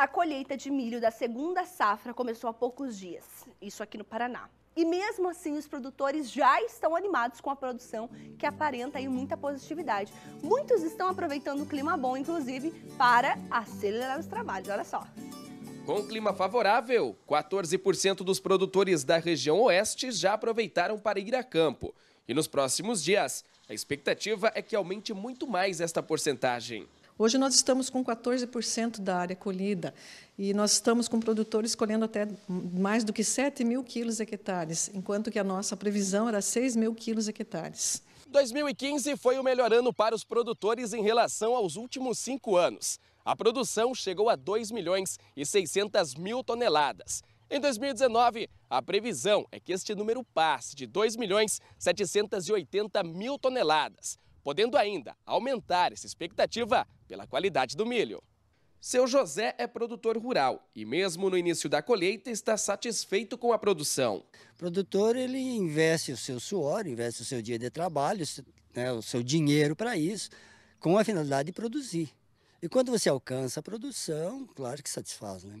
A colheita de milho da segunda safra começou há poucos dias, isso aqui no Paraná. E mesmo assim, os produtores já estão animados com a produção, que aparenta aí muita positividade. Muitos estão aproveitando o clima bom, inclusive, para acelerar os trabalhos. Olha só. Com o clima favorável, 14% dos produtores da região oeste já aproveitaram para ir a campo. E nos próximos dias, a expectativa é que aumente muito mais esta porcentagem. Hoje nós estamos com 14% da área colhida e nós estamos com produtores colhendo até mais do que 7 mil quilos hectares, enquanto que a nossa previsão era 6 mil quilos hectares. 2015 foi o melhor ano para os produtores em relação aos últimos cinco anos. A produção chegou a 2 milhões e 600 mil toneladas. Em 2019, a previsão é que este número passe de 2 milhões 780 mil toneladas, podendo ainda aumentar essa expectativa pela qualidade do milho. Seu José é produtor rural e mesmo no início da colheita está satisfeito com a produção. O produtor ele investe o seu suor, investe o seu dia de trabalho, né, o seu dinheiro para isso, com a finalidade de produzir. E quando você alcança a produção, claro que satisfaz, né?